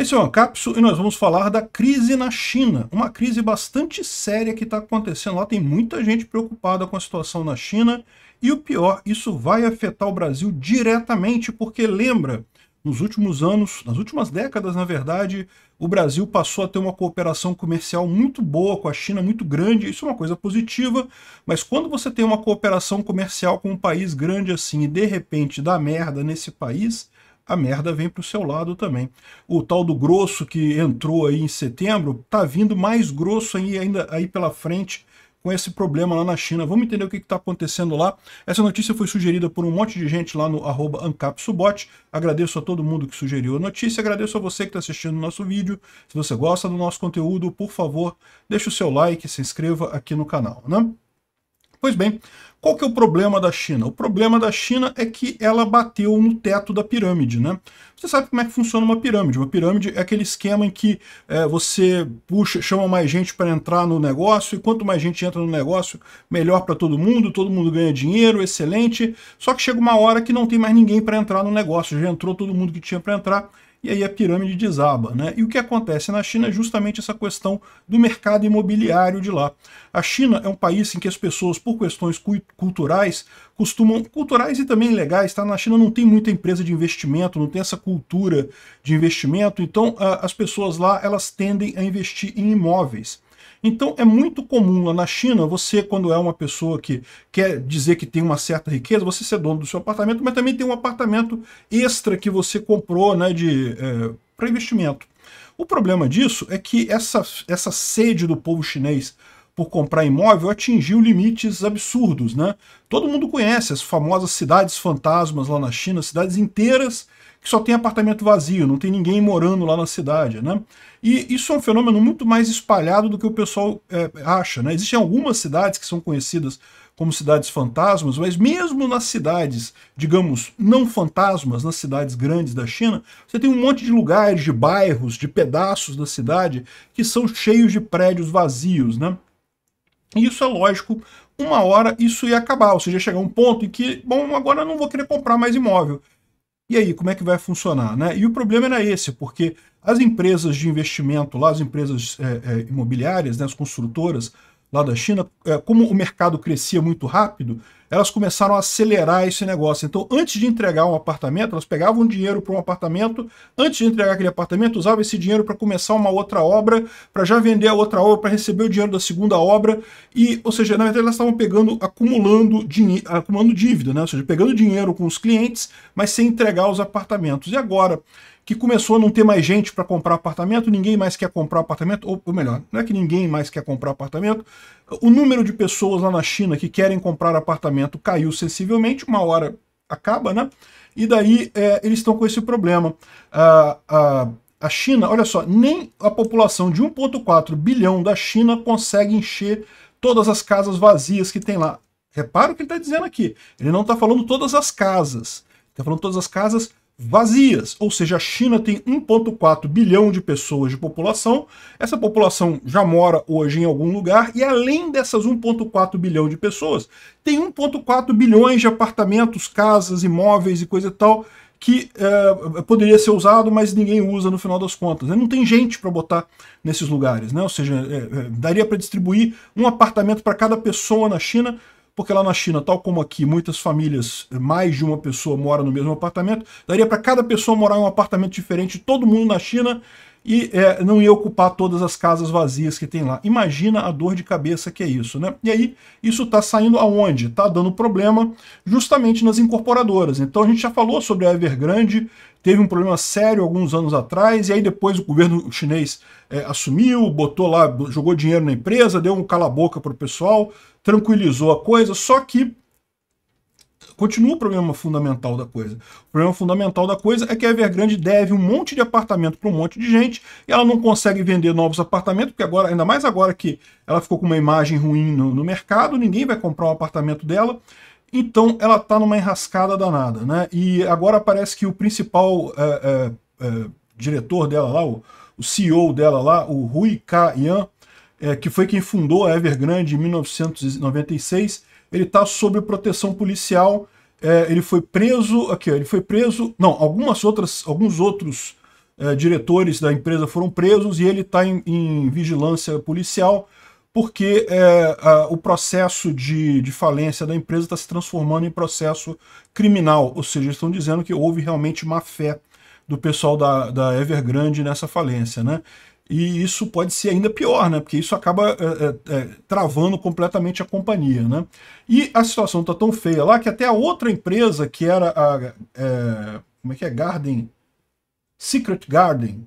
Esse é o Ancapsu e nós vamos falar da crise na China, uma crise bastante séria que está acontecendo lá, tem muita gente preocupada com a situação na China e o pior, isso vai afetar o Brasil diretamente, porque lembra, nos últimos anos, nas últimas décadas, na verdade, o Brasil passou a ter uma cooperação comercial muito boa com a China, muito grande, isso é uma coisa positiva, mas quando você tem uma cooperação comercial com um país grande assim e de repente dá merda nesse país, a merda vem para o seu lado também. O tal do grosso que entrou aí em setembro, está vindo mais grosso aí, ainda aí pela frente com esse problema lá na China. Vamos entender o que está acontecendo lá. Essa notícia foi sugerida por um monte de gente lá no arroba ancapsubot. Agradeço a todo mundo que sugeriu a notícia. Agradeço a você que está assistindo o nosso vídeo. Se você gosta do nosso conteúdo, por favor, deixe o seu like, se inscreva aqui no canal. Né? Pois bem, qual que é o problema da China? O problema da China é que ela bateu no teto da pirâmide, né? Você sabe como é que funciona uma pirâmide. Uma pirâmide é aquele esquema em que é, você puxa, chama mais gente para entrar no negócio, e quanto mais gente entra no negócio, melhor para todo mundo, todo mundo ganha dinheiro, excelente. Só que chega uma hora que não tem mais ninguém para entrar no negócio, já entrou todo mundo que tinha para entrar, e aí a pirâmide desaba. Né? E o que acontece na China é justamente essa questão do mercado imobiliário de lá. A China é um país em que as pessoas, por questões culturais costumam culturais e também legais, tá? Na China não tem muita empresa de investimento, não tem essa cultura de investimento, então a, as pessoas lá elas tendem a investir em imóveis. Então é muito comum lá na China você, quando é uma pessoa que quer dizer que tem uma certa riqueza, você ser dono do seu apartamento, mas também tem um apartamento extra que você comprou, né, de é, para investimento. O problema disso é que essa, essa sede do povo chinês por comprar imóvel atingiu limites absurdos, né? Todo mundo conhece as famosas cidades fantasmas lá na China, cidades inteiras que só tem apartamento vazio, não tem ninguém morando lá na cidade, né? E isso é um fenômeno muito mais espalhado do que o pessoal é, acha, né? Existem algumas cidades que são conhecidas como cidades fantasmas, mas mesmo nas cidades, digamos, não fantasmas, nas cidades grandes da China, você tem um monte de lugares, de bairros, de pedaços da cidade que são cheios de prédios vazios, né? E isso é lógico, uma hora isso ia acabar, ou seja, ia chegar um ponto em que, bom, agora não vou querer comprar mais imóvel. E aí, como é que vai funcionar? Né? E o problema era esse, porque as empresas de investimento lá, as empresas é, é, imobiliárias, né, as construtoras lá da China, é, como o mercado crescia muito rápido, elas começaram a acelerar esse negócio. Então, antes de entregar um apartamento, elas pegavam dinheiro para um apartamento, antes de entregar aquele apartamento, usavam esse dinheiro para começar uma outra obra, para já vender a outra obra, para receber o dinheiro da segunda obra. E, ou seja, na verdade, elas estavam pegando, acumulando, acumulando dívida, né? ou seja, pegando dinheiro com os clientes, mas sem entregar os apartamentos. E agora, que começou a não ter mais gente para comprar apartamento, ninguém mais quer comprar apartamento, ou, ou, melhor, não é que ninguém mais quer comprar apartamento, o número de pessoas lá na China que querem comprar apartamento caiu sensivelmente, uma hora acaba, né? E daí é, eles estão com esse problema. A a a China, olha só, nem a população de 1,4 bilhão da China consegue encher todas as casas vazias que tem lá. Repara o que ele está dizendo aqui. Ele não está falando todas as casas. Está falando todas as casas vazias, ou seja, a China tem 1,4 bilhão de pessoas de população, essa população já mora hoje em algum lugar, e além dessas 1,4 bilhão de pessoas, tem 1,4 bilhões de apartamentos, casas, imóveis e coisa e tal, que é, poderia ser usado, mas ninguém usa no final das contas. Né? Não tem gente para botar nesses lugares, né? ou seja, é, é, daria para distribuir um apartamento para cada pessoa na China porque lá na China, tal como aqui, muitas famílias, mais de uma pessoa mora no mesmo apartamento, daria para cada pessoa morar em um apartamento diferente, todo mundo na China e é, não ia ocupar todas as casas vazias que tem lá. Imagina a dor de cabeça que é isso, né? E aí, isso está saindo aonde? Está dando problema justamente nas incorporadoras. Então a gente já falou sobre a Evergrande, teve um problema sério alguns anos atrás, e aí depois o governo chinês é, assumiu, botou lá, jogou dinheiro na empresa, deu um cala-boca para o pessoal, tranquilizou a coisa, só que Continua o problema fundamental da coisa. O problema fundamental da coisa é que a Evergrande deve um monte de apartamento para um monte de gente e ela não consegue vender novos apartamentos, porque agora, ainda mais agora que ela ficou com uma imagem ruim no, no mercado, ninguém vai comprar um apartamento dela. Então ela está numa enrascada danada, né? E agora parece que o principal é, é, é, diretor dela lá, o, o CEO dela lá, o Rui K. Yan, é, que foi quem fundou a Evergrande em 1996, ele está sob proteção policial. É, ele foi preso. Aqui, ele foi preso. Não, algumas outras, alguns outros é, diretores da empresa foram presos e ele está em, em, vigilância policial porque é, a, o processo de, de, falência da empresa está se transformando em processo criminal, ou seja, estão dizendo que houve realmente má fé do pessoal da, da Evergrande nessa falência. Né? E isso pode ser ainda pior, né? Porque isso acaba é, é, é travando completamente a companhia, né? E a situação está tão feia lá que até a outra empresa, que era a. É, como é que é? Garden. Secret Garden,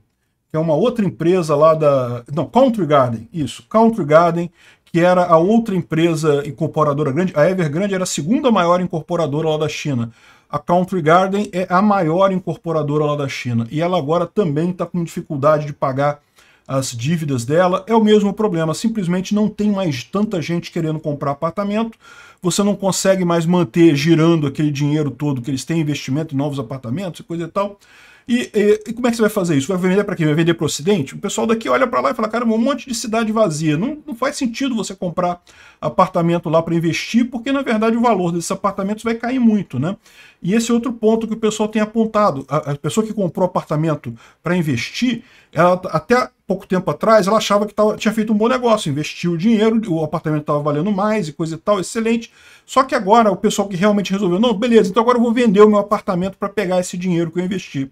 que é uma outra empresa lá da. Não, Country Garden, isso, Country Garden, que era a outra empresa incorporadora grande. A Evergrande era a segunda maior incorporadora lá da China. A Country Garden é a maior incorporadora lá da China. E ela agora também está com dificuldade de pagar as dívidas dela, é o mesmo problema. Simplesmente não tem mais tanta gente querendo comprar apartamento, você não consegue mais manter girando aquele dinheiro todo que eles têm, investimento em novos apartamentos, e coisa e tal. E, e, e como é que você vai fazer isso? Vai vender para quem? Vai vender para o Ocidente? O pessoal daqui olha para lá e fala, cara, um monte de cidade vazia. Não, não faz sentido você comprar apartamento lá para investir, porque na verdade o valor desses apartamentos vai cair muito, né? E esse é outro ponto que o pessoal tem apontado. A, a pessoa que comprou apartamento para investir, ela até pouco tempo atrás, ela achava que tava, tinha feito um bom negócio, investiu o dinheiro, o apartamento estava valendo mais e coisa e tal, excelente. Só que agora o pessoal que realmente resolveu, não, beleza, então agora eu vou vender o meu apartamento para pegar esse dinheiro que eu investi.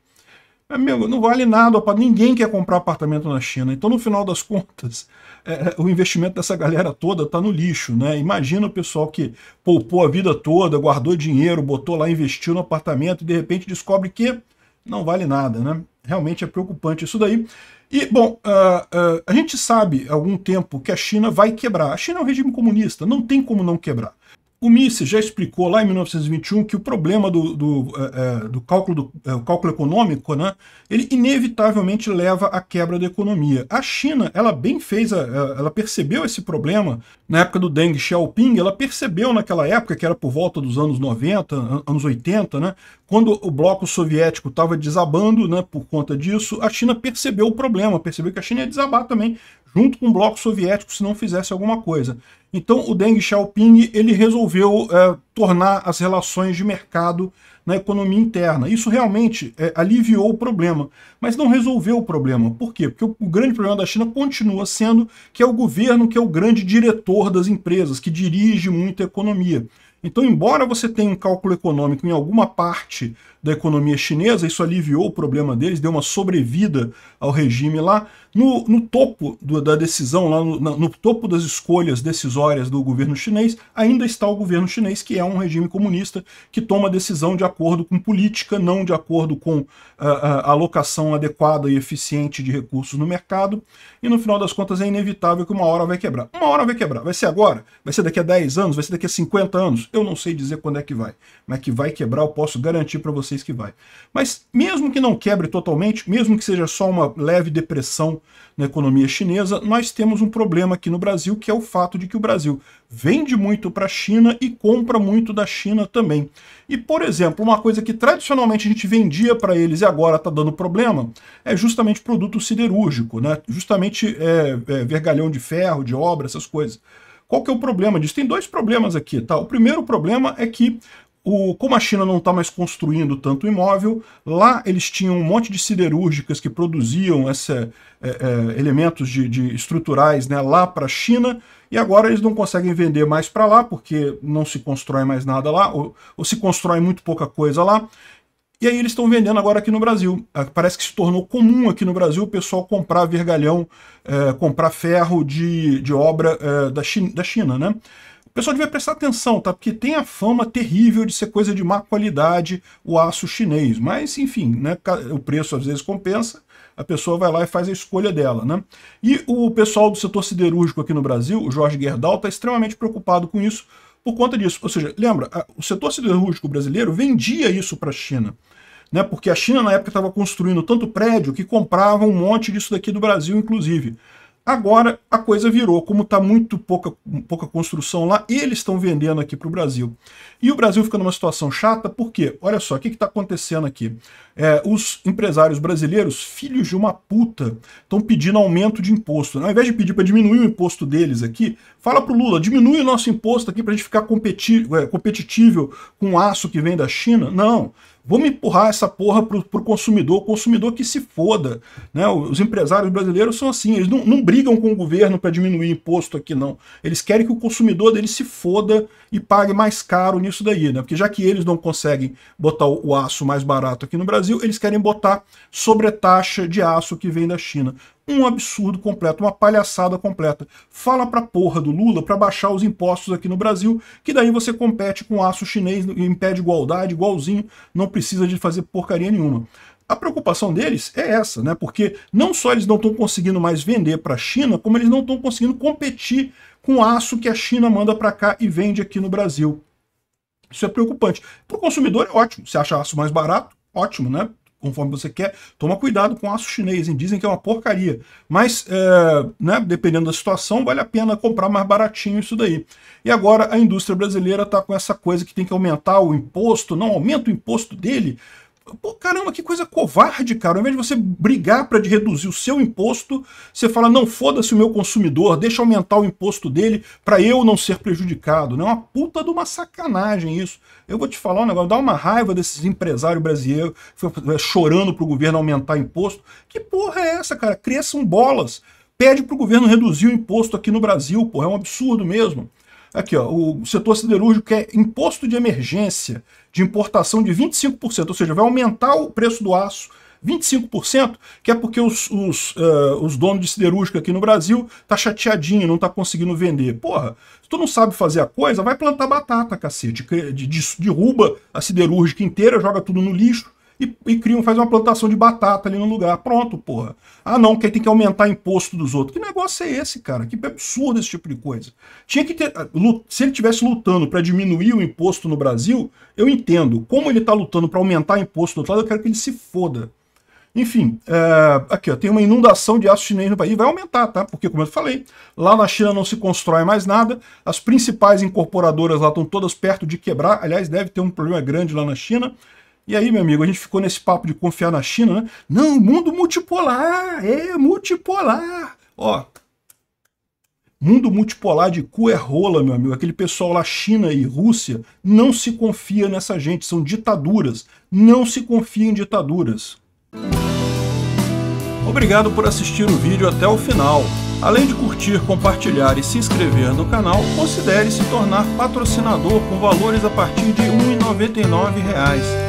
Amigo, não vale nada, ninguém quer comprar apartamento na China. Então, no final das contas, é, o investimento dessa galera toda está no lixo. né? Imagina o pessoal que poupou a vida toda, guardou dinheiro, botou lá, investiu no apartamento e de repente descobre que não vale nada. né? realmente é preocupante isso daí. E, bom, uh, uh, a gente sabe há algum tempo que a China vai quebrar. A China é um regime comunista, não tem como não quebrar. O Mises já explicou lá em 1921 que o problema do, do, é, é, do cálculo, do é, cálculo econômico, né, ele inevitavelmente leva à quebra da economia. A China, ela bem fez, a, ela percebeu esse problema na época do Deng Xiaoping, ela percebeu naquela época, que era por volta dos anos 90, anos 80, né, quando o bloco soviético estava desabando né, por conta disso, a China percebeu o problema, percebeu que a China ia desabar também junto com o bloco soviético se não fizesse alguma coisa. Então o Deng Xiaoping ele resolveu é, tornar as relações de mercado na economia interna. Isso realmente é, aliviou o problema, mas não resolveu o problema. Por quê? Porque o, o, grande problema da China continua sendo que é o governo que é o grande diretor das empresas, que dirige muito a economia. Então, embora você tenha um cálculo econômico em alguma parte da economia chinesa, isso aliviou o problema deles, deu uma sobrevida ao regime lá, no, no topo do, da decisão, lá no, no topo das escolhas decisórias do governo chinês, ainda está o governo chinês, que é um regime comunista, que toma decisão de acordo com política, não de acordo com a, ah, ah, a alocação adequada e eficiente de recursos no mercado, e no final das contas é inevitável que uma hora vai quebrar. Uma hora vai quebrar. Vai ser agora? Vai ser daqui a 10 anos? Vai ser daqui a 50 anos? eu não sei dizer quando é que vai, mas que vai quebrar, eu posso garantir para vocês que vai. Mas mesmo que não quebre totalmente, mesmo que seja só uma leve depressão na economia chinesa, nós temos um problema aqui no Brasil, que é o fato de que o Brasil vende muito para a China e compra muito da China também. E, por exemplo, uma coisa que tradicionalmente a gente vendia para eles e agora está dando problema, é justamente produto siderúrgico, né? justamente é, é, vergalhão de ferro, de obra, essas coisas. Qual que é o problema disso? Tem dois problemas aqui, tá? O primeiro problema é que o, como a China não está mais construindo tanto imóvel, lá eles tinham um monte de siderúrgicas que produziam essa, é, é, elementos de, de estruturais né, lá para a China, e agora eles não conseguem vender mais para lá, porque não se constrói mais nada lá, ou, ou se constrói muito pouca coisa lá. E aí eles estão vendendo agora aqui no Brasil. Ah, parece que se tornou comum aqui no Brasil o pessoal comprar vergalhão, é, comprar ferro de, de obra é, da, China, da China, né? O pessoal devia prestar atenção, tá? Porque tem a fama terrível de ser coisa de má qualidade o aço chinês. Mas, enfim, né? O preço às vezes compensa, a pessoa vai lá e faz a escolha dela, né? E o pessoal do setor siderúrgico aqui no Brasil, o Jorge Gerdau, está extremamente preocupado com isso, por conta disso. Ou seja, lembra, o setor siderúrgico brasileiro vendia isso para a China. Né, porque a China, na época, estava construindo tanto prédio que comprava um monte disso daqui do Brasil, inclusive. Agora a coisa virou, como está muito pouca, pouca construção lá, eles estão vendendo aqui para o Brasil. E o Brasil fica numa situação chata, porque, olha só, o que está acontecendo aqui? É, os empresários brasileiros, filhos de uma puta, estão pedindo aumento de imposto. Né? Ao invés de pedir para diminuir o imposto deles aqui, fala para o Lula, diminui o nosso imposto aqui para a gente ficar competi é, competitivo com o aço que vem da China. Não, Vamos empurrar essa porra pro, pro consumidor, o consumidor que se foda. Né? Os empresários brasileiros são assim, eles não, não brigam com o governo para diminuir imposto aqui, não. Eles querem que o consumidor dele se foda e pague mais caro nisso daí, né? Porque já que eles não conseguem botar o aço mais barato aqui no Brasil, eles querem botar sobretaxa de aço que vem da China. Um absurdo completo, uma palhaçada completa. Fala pra porra do Lula para baixar os impostos aqui no Brasil, que daí você compete com aço chinês e impede igualdade, igualzinho, não precisa de fazer porcaria nenhuma. A preocupação deles é essa, né? Porque não só eles não estão conseguindo mais vender para a China, como eles não estão conseguindo competir com o aço que a China manda para cá e vende aqui no Brasil. Isso é preocupante. Para o consumidor é ótimo. Você acha aço mais barato? Ótimo, né? conforme você quer. Toma cuidado com aço chinês, hein? dizem que é uma porcaria. Mas, é, né, dependendo da situação, vale a pena comprar mais baratinho isso daí. E agora a indústria brasileira está com essa coisa que tem que aumentar o imposto, não aumenta o imposto dele, Pô, caramba, que coisa covarde, cara. Ao invés de você brigar para reduzir o seu imposto, você fala, não, foda-se o meu consumidor, deixa aumentar o imposto dele para eu não ser prejudicado. Não é uma puta de uma sacanagem isso. Eu vou te falar um negócio, dá uma raiva desses empresários brasileiros eh, chorando pro governo aumentar imposto. Que porra é essa, cara? Cresçam bolas. Pede pro governo reduzir o imposto aqui no Brasil, porra. É um absurdo mesmo. Aqui, ó, o setor siderúrgico quer imposto de emergência de importação de 25%, ou seja, vai aumentar o preço do aço 25%, que é porque os, os, uh, os donos de siderúrgica aqui no Brasil tá chateadinho, não tá conseguindo vender. Porra, se tu não sabe fazer a coisa, vai plantar batata, cacete. De, de, derruba a siderúrgica inteira, joga tudo no lixo, e, e criam, faz uma plantação de batata ali no lugar. Pronto, porra. Ah, não, que tem que aumentar imposto dos outros. Que negócio é esse, cara? Que absurdo esse tipo de coisa. Tinha que ter. Ah, se ele tivesse lutando para diminuir o imposto no Brasil, eu entendo. Como ele está lutando para aumentar o imposto do outro lado, eu quero que ele se foda. Enfim, é, aqui ó, tem uma inundação de aço chinês no país, vai aumentar, tá? Porque, como eu falei, lá na China não se constrói mais nada, as principais incorporadoras lá estão todas perto de quebrar, aliás, deve ter um problema grande lá na China, e aí, meu amigo, a gente ficou nesse papo de confiar na China, né? Não, mundo multipolar, é multipolar. Ó, mundo multipolar de cu é rola, meu amigo. Aquele pessoal lá, China e Rússia, não se confia nessa gente, são ditaduras. Não se confia em ditaduras. Obrigado por assistir o vídeo até o final. Além de curtir, compartilhar e se inscrever no canal, considere se tornar patrocinador com valores a partir de R$ 1,99